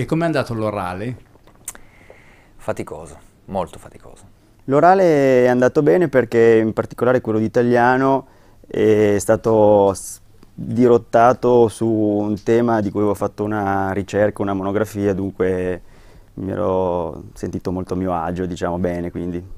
E com'è andato l'orale? Faticoso, molto faticoso. L'orale è andato bene perché in particolare quello di italiano è stato dirottato su un tema di cui avevo fatto una ricerca, una monografia, dunque mi ero sentito molto a mio agio, diciamo bene, quindi